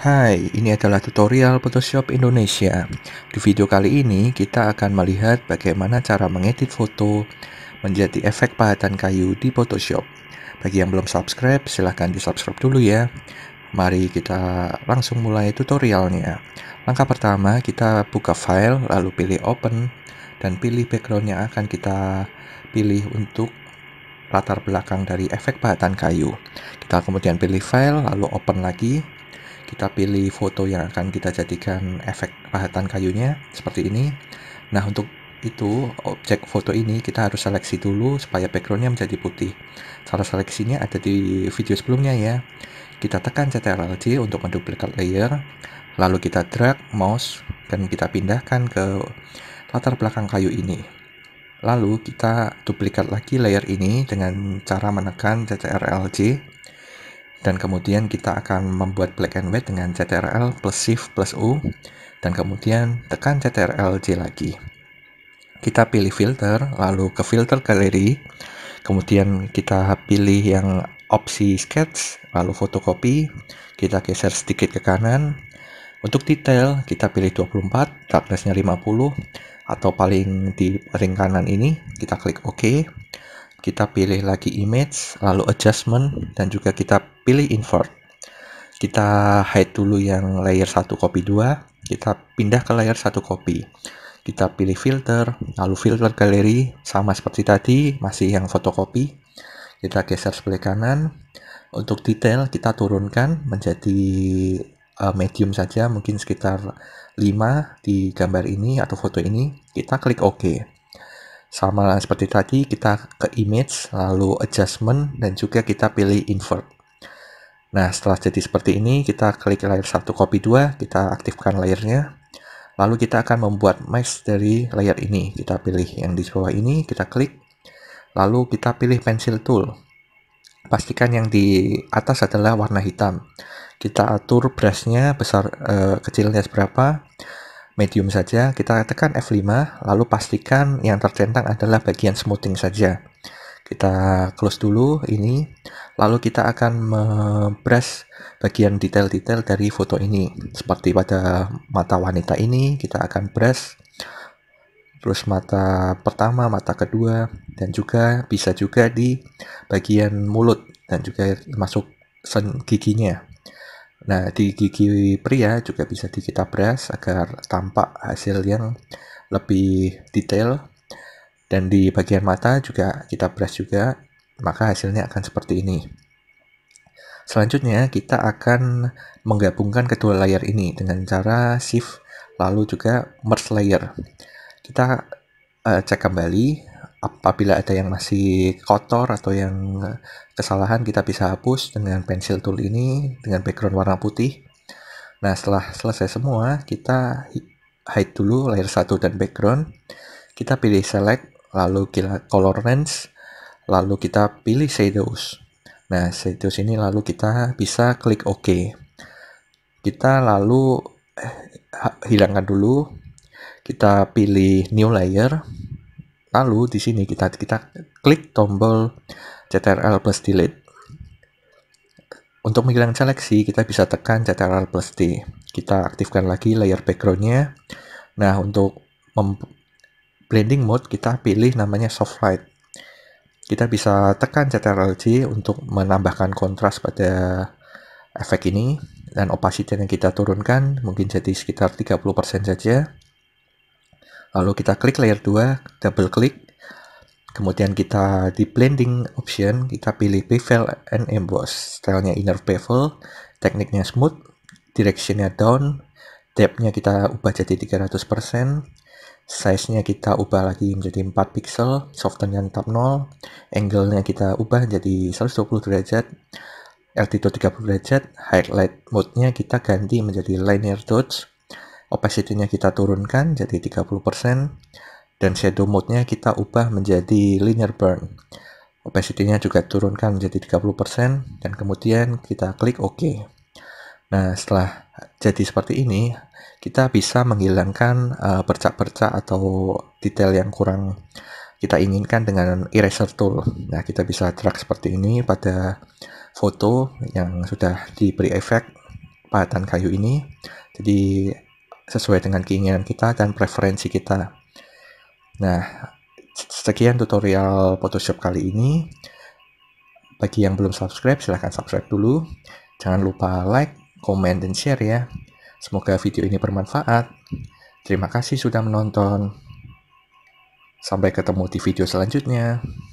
Hai, ini adalah tutorial Photoshop Indonesia. Di video kali ini kita akan melihat bagaimana cara mengedit foto menjadi efek pahatan kayu di Photoshop. Bagi yang belum subscribe, silahkan di subscribe dulu ya. Mari kita langsung mulai tutorialnya. Langkah pertama kita buka file, lalu pilih open, dan pilih background yang akan kita pilih untuk latar belakang dari efek pahatan kayu. Kita kemudian pilih file, lalu open lagi kita pilih foto yang akan kita jadikan efek pahatan kayunya seperti ini nah untuk itu objek foto ini kita harus seleksi dulu supaya backgroundnya menjadi putih cara seleksinya ada di video sebelumnya ya kita tekan CTRL c untuk menduplikat layer lalu kita drag mouse dan kita pindahkan ke latar belakang kayu ini lalu kita duplikat lagi layer ini dengan cara menekan CTRL c dan kemudian kita akan membuat black and white dengan CTRL plus shift plus U dan kemudian tekan CTRL J lagi kita pilih filter lalu ke filter galeri kemudian kita pilih yang opsi sketch lalu fotokopi kita geser sedikit ke kanan untuk detail kita pilih 24 darknessnya 50 atau paling di paling kanan ini kita klik OK kita pilih lagi image, lalu adjustment, dan juga kita pilih invert. Kita hide dulu yang layer 1 copy 2, kita pindah ke layer 1 copy. Kita pilih filter, lalu filter gallery, sama seperti tadi, masih yang fotokopi. Kita geser sebelah kanan. Untuk detail kita turunkan menjadi eh, medium saja, mungkin sekitar 5 di gambar ini atau foto ini. Kita klik OK. Sama seperti tadi, kita ke image, lalu adjustment, dan juga kita pilih invert. Nah, setelah jadi seperti ini, kita klik layer 1, copy 2, kita aktifkan layernya. Lalu kita akan membuat mesh dari layer ini. Kita pilih yang di bawah ini, kita klik. Lalu kita pilih pencil tool. Pastikan yang di atas adalah warna hitam. Kita atur brushnya besar eh, kecilnya seberapa medium saja, kita tekan F5, lalu pastikan yang tercentang adalah bagian smoothing saja. Kita close dulu ini, lalu kita akan membrush bagian detail-detail dari foto ini. Seperti pada mata wanita ini, kita akan brush, terus mata pertama, mata kedua, dan juga bisa juga di bagian mulut, dan juga masuk giginya. Nah, di gigi pria juga bisa di kita press agar tampak hasil yang lebih detail. Dan di bagian mata juga kita press juga, maka hasilnya akan seperti ini. Selanjutnya, kita akan menggabungkan kedua layer ini dengan cara shift lalu juga merge layer. Kita uh, cek kembali apabila ada yang masih kotor atau yang eh, kesalahan kita bisa hapus dengan pensil tool ini dengan background warna putih nah setelah selesai semua kita hide dulu layer 1 dan background kita pilih select lalu kita color range lalu kita pilih shadows nah shadows ini lalu kita bisa klik ok kita lalu eh, hilangkan dulu kita pilih new layer Lalu di sini kita kita klik tombol CTRL plus delete. Untuk menghilang seleksi, kita bisa tekan CTRL plus D. Kita aktifkan lagi layer backgroundnya. Nah, untuk blending mode, kita pilih namanya soft light. Kita bisa tekan CTRL C untuk menambahkan kontras pada efek ini. Dan opacity yang kita turunkan mungkin jadi sekitar 30% saja. Lalu kita klik layer 2, double klik. Kemudian kita di blending option, kita pilih bevel and emboss. Stylenya inner bevel, tekniknya smooth, directionnya down, depthnya kita ubah jadi 300%, size-nya kita ubah lagi menjadi 4 pixel, yang tetap 0, angle-nya kita ubah jadi 120 derajat, altitude 30 derajat, highlight mode-nya kita ganti menjadi linear dodge, opacity-nya kita turunkan jadi 30% dan shadow mode-nya kita ubah menjadi linear burn. Opacity-nya juga turunkan menjadi 30% dan kemudian kita klik OK. Nah, setelah jadi seperti ini, kita bisa menghilangkan percak-percak eh, uh, atau detail yang kurang kita inginkan dengan eraser tool. Nah, kita bisa drag seperti ini pada foto yang sudah diberi efek pahatan kayu ini. Jadi sesuai dengan keinginan kita dan preferensi kita. Nah, sekian tutorial Photoshop kali ini. Bagi yang belum subscribe, silahkan subscribe dulu. Jangan lupa like, komen, dan share ya. Semoga video ini bermanfaat. Terima kasih sudah menonton. Sampai ketemu di video selanjutnya.